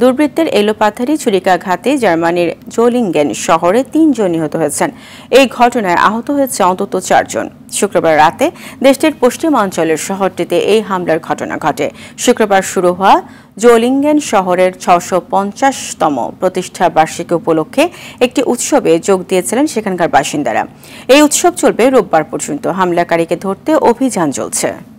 দুর্বৃত্তের এলোপাথারি ছুরিকাঘাতে জার্মানির জোলিঙ্গেন শহরে তিনজন নিহত হয়েছেন এই ঘটনায় আহত হয়েছে অন্তত চারজন শুক্রবার রাতে দেশটির পশ্চিমাঞ্চলের শহরটিতে এই হামলার ঘটনা ঘটে শুক্রবার শুরু হওয়া জোলিঙ্গেন শহরের ছশো পঞ্চাশতম প্রতিষ্ঠা বার্ষিকী উপলক্ষে একটি উৎসবে যোগ দিয়েছিলেন সেখানকার বাসিন্দারা এই উৎসব চলবে রোববার পর্যন্ত হামলাকারীকে ধরতে অভিযান চলছে